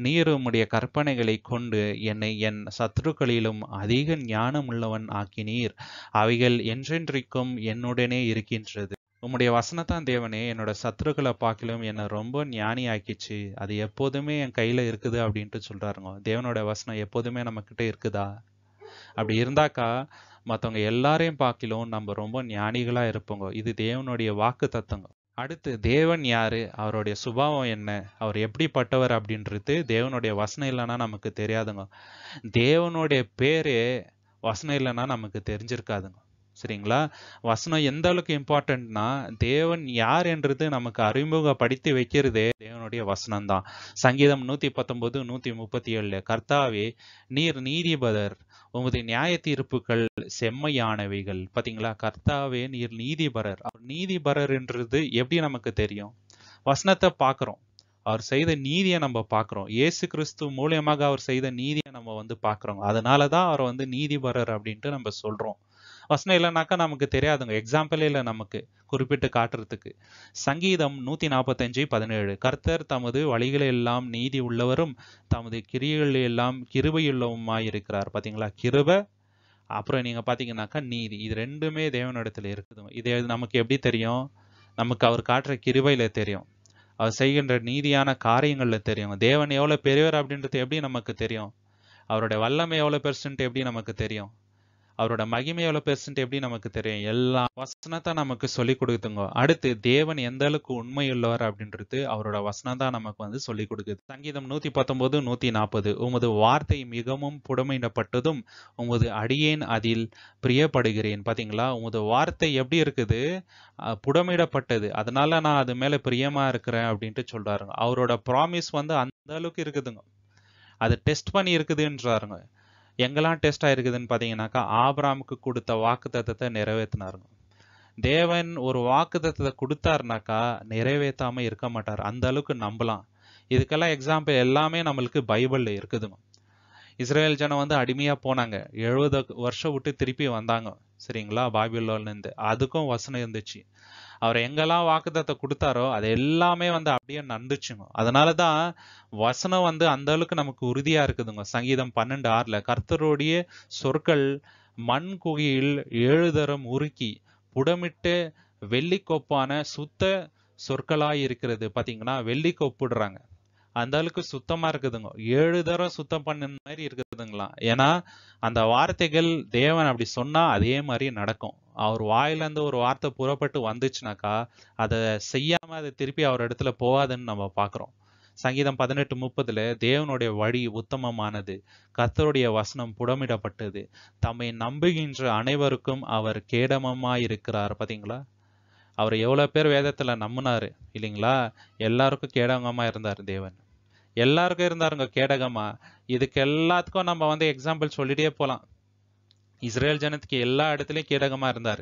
நீருமுடைய கற்பனைகளை கொண்டு என்னை என் சத்ருக்களிலும் அதிக ஞானம் உள்ளவன் ஆக்கினீர் அவைகள் என்றென்றைக்கும் என்னுடனே இருக்கின்றது உம்முடைய வசனத்தான் தேவனே என்னோட சத்துருக்களை பார்க்கலும் என்னை ரொம்ப ஞானி ஆக்கிச்சு அது எப்போதுமே என் கையில் இருக்குது அப்படின்ட்டு சொல்றாருங்க தேவனோட வசனம் எப்போதுமே நம்மக்கிட்ட இருக்குதா அப்படி இருந்தாக்கா மற்றவங்க எல்லாரையும் பார்க்கலும் நம்ம ரொம்ப ஞானிகளாக இருப்போங்க இது தேவனுடைய வாக்கு தத்துவங்க அடுத்து தேவன் யாரு அவருடைய சுபாவம் என்ன அவர் எப்படிப்பட்டவர் அப்படின்றது தேவனுடைய வசனம் இல்லைன்னா நமக்கு தெரியாதுங்க தேவனுடைய பேரே வசனம் இல்லைன்னா நமக்கு தெரிஞ்சிருக்காதுங்க சரிங்களா வசனம் எந்த அளவுக்கு இம்பார்ட்டன்ட்னா தேவன் யார் என்றது நமக்கு அறிமுகப்படுத்தி வைக்கிறதே தேவனுடைய வசனம் தான் சங்கீதம் நூத்தி பத்தொன்பது நூத்தி முப்பத்தி ஏழு கர்த்தாவே நீர் நீதிபதர் உமது நியாய தீர்ப்புகள் செம்மையானவைகள் பாத்தீங்களா கர்த்தாவே நீர் நீதிபரர் அவர் நீதிபரர் என்றது எப்படி நமக்கு தெரியும் வசனத்தை பாக்குறோம் அவர் செய்த நீதியை நம்ம பார்க்குறோம் இயேசு கிறிஸ்து மூலியமாக அவர் செய்த நீதியை நம்ம வந்து பார்க்குறோம் அதனால தான் அவரை வந்து நீதிபரர் அப்படின்ட்டு நம்ம சொல்கிறோம் வசனம் இல்லைனாக்கா நமக்கு தெரியாதுங்க எக்ஸாம்பிளே இல்லை நமக்கு குறிப்பிட்டு காட்டுறதுக்கு சங்கீதம் நூற்றி நாற்பத்தஞ்சு பதினேழு கர்த்தர் தமது வழிகளை எல்லாம் நீதி உள்ளவரும் தமது கிரிகள் எல்லாம் கிருபையுள்ளவுமாயிருக்கிறார் பார்த்தீங்களா கிருப அப்புறம் நீங்கள் பார்த்தீங்கன்னாக்கா நீதி இது ரெண்டுமே தேவனிடத்தில் இருக்குதுங்க இது நமக்கு எப்படி தெரியும் நமக்கு அவர் காட்டுற கிருபையில் தெரியும் அவர் செய்கின்ற நீதியான காரியங்களில் தெரியும் தேவன் எவ்வளோ பெரியவர் அப்படின்றது எப்படி நமக்கு தெரியும் அவருடைய வல்லமை எவ்வளோ பெருசுன்ட்டு எப்படி நமக்கு தெரியும் அவரோட மகிமை எவ்வளவு பெருசுன்ட்டு எப்படி நமக்கு தெரியும் எல்லா வசனத்தை நமக்கு சொல்லி கொடுத்துங்க அடுத்து தேவன் எந்த அளவுக்கு உண்மை உள்ளவர் அப்படின்றது அவரோட வசனம் தான் நமக்கு வந்து சொல்லி கொடுக்குது சங்கீதம் நூத்தி பத்தொன்பது நூத்தி நாற்பது உமது வார்த்தை மிகவும் புடமையிடப்பட்டதும் உமது அடியேன் அதில் பிரியப்படுகிறேன் பாத்தீங்களா உமது வார்த்தை எப்படி இருக்குது புடமிடப்பட்டது அதனால நான் அது மேல பிரியமா இருக்கிறேன் அப்படின்ட்டு சொல்றாருங்க அவரோட ப்ராமிஸ் வந்து அந்த அளவுக்கு இருக்குதுங்க அது டெஸ்ட் பண்ணி இருக்குதுன்றாருங்க எங்கெல்லாம் டெஸ்ட் ஆயிருக்குதுன்னு பார்த்தீங்கன்னாக்கா ஆபராமுக்கு கொடுத்த வாக்கு தத்துவத்தை நிறைவேற்றினாருங்க தேவன் ஒரு வாக்கு தத்தத்தை கொடுத்தாருனாக்கா நிறைவேற்றாமல் இருக்க மாட்டார் அந்த அளவுக்கு நம்பலாம் இதுக்கெல்லாம் எக்ஸாம்பிள் எல்லாமே நம்மளுக்கு பைபிளில் இருக்குதுங்க இஸ்ரேல் ஜனம் வந்து அடிமையா போனாங்க எழுபது வருஷம் விட்டு திருப்பி வந்தாங்க சரிங்களா இருந்து அதுக்கும் வசனம் இருந்துச்சு அவர் எங்கெல்லாம் வாக்குதத்தை கொடுத்தாரோ அது எல்லாமே வந்து அப்படியே நந்துச்சுங்க அதனால தான் வசனம் வந்து அந்த அளவுக்கு நமக்கு உறுதியாக இருக்குதுங்க சங்கீதம் பன்னெண்டு ஆறுல கர்த்தருடைய சொற்கள் மண் குகையில் எழுதரம் உருக்கி புடமிட்டு வெள்ளிக்கோப்பான சுத்த சொற்களாய் இருக்கிறது பார்த்தீங்கன்னா வெள்ளி கோப்பிடுறாங்க அந்த அளவுக்கு சுத்தமா இருக்குதுங்க ஏழு தடவை சுத்தம் பண்ண மாதிரி இருக்குதுங்களாம் ஏன்னா அந்த வார்த்தைகள் தேவன் அப்படி சொன்னா அதே மாதிரி நடக்கும் அவர் இருந்து ஒரு வார்த்தை புறப்பட்டு வந்துச்சுனாக்கா அதை செய்யாம அதை திருப்பி அவர் இடத்துல போகாதுன்னு நம்ம பாக்குறோம் சங்கீதம் பதினெட்டு முப்பதுல தேவனுடைய வழி உத்தமமானது கத்தருடைய வசனம் புடமிடப்பட்டது தம்மை நம்புகின்ற அனைவருக்கும் அவர் கேடமமாயிருக்கிறார் பார்த்தீங்களா அவர் எவ்வளவு பேர் வேதத்துல நம்பினாரு இல்லைங்களா எல்லாருக்கும் கேடகமா இருந்தார் தேவன் எல்லாருக்கும் இருந்தாருங்க கேடகமா இதுக்கு எல்லாத்துக்கும் நம்ம வந்து எக்ஸாம்பிள் சொல்லிட்டே போகலாம் இஸ்ரேல் ஜனத்துக்கு எல்லா இடத்துலையும் கேடகமா இருந்தார்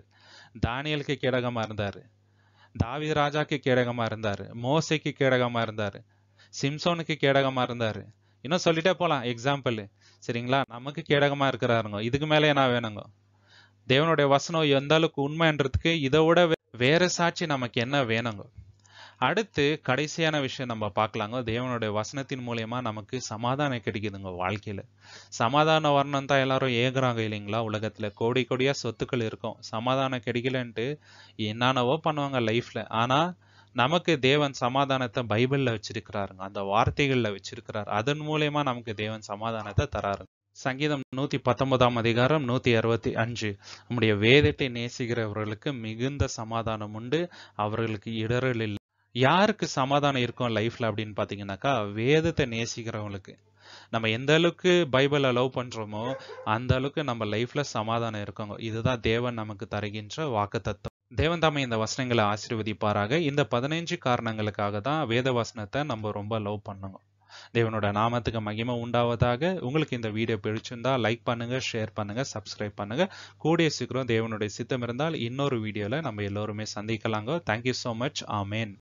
தானியலுக்கு கேடகமா இருந்தார் தாவி ராஜாக்கு கேடகமா இருந்தார் மோசைக்கு கேடகமா இருந்தார் சிம்சோனுக்கு கேடகமா இருந்தார் இன்னும் சொல்லிட்டே போகலாம் எக்ஸாம்பிள் சரிங்களா நமக்கு கேடகமா இருக்கிறாருங்க இதுக்கு மேலே என்ன வேணுங்க தேவனுடைய வசனம் எந்த அளவுக்கு உண்மைன்றதுக்கு இதை விட வேற சாட்சி நமக்கு என்ன வேணுங்க அடுத்து கடைசியான விஷயம் நம்ம பார்க்கலாங்க தேவனுடைய வசனத்தின் மூலயமா நமக்கு சமாதானம் கிடைக்குதுங்க வாழ்க்கையில் சமாதான வர்ணம் தான் எல்லாரும் ஏகுறாங்க இல்லைங்களா உலகத்தில் கோடி கோடியாக சொத்துக்கள் இருக்கும் சமாதானம் கிடைக்கலன்ட்டு என்னென்னவோ பண்ணுவாங்க லைஃப்பில் ஆனால் நமக்கு தேவன் சமாதானத்தை பைபிளில் வச்சிருக்கிறாருங்க அந்த வார்த்தைகளில் வச்சிருக்கிறார் அதன் மூலயமா நமக்கு தேவன் சமாதானத்தை தராருங்க சங்கீதம் நூத்தி பத்தொன்பதாம் அதிகாரம் நூத்தி அறுபத்தி அஞ்சு நம்முடைய வேதத்தை நேசிக்கிறவர்களுக்கு மிகுந்த சமாதானம் உண்டு அவர்களுக்கு இடரல் இல்லை யாருக்கு சமாதானம் இருக்கும் லைஃப்ல அப்படின்னு பாத்தீங்கன்னாக்கா வேதத்தை நேசிக்கிறவங்களுக்கு நம்ம எந்த அளவுக்கு பைபிள் அலோவ் பண்றோமோ அந்த அளவுக்கு நம்ம லைஃப்ல சமாதானம் இருக்கோங்க இதுதான் தேவன் நமக்கு தருகின்ற வாக்கு தத்துவம் தேவன் தாமே இந்த வசனங்களை ஆசீர்வதிப்பாராக இந்த பதினைஞ்சு காரணங்களுக்காக தான் வேத வசனத்தை நம்ம ரொம்ப லவ் பண்ணணும் தேவனோட நாமத்துக்கு மகிமை உண்டாவதாக உங்களுக்கு இந்த வீடியோ பிடிச்சிருந்தா லைக் பண்ணுங்க ஷேர் பண்ணுங்க சப்ஸ்கிரைப் பண்ணுங்க கூடிய சீக்கிரம் தேவனுடைய சித்தம் இருந்தால் இன்னொரு வீடியோல நம்ம எல்லோருமே சந்திக்கலாங்க தேங்க்யூ ஸோ மச் ஆமேன்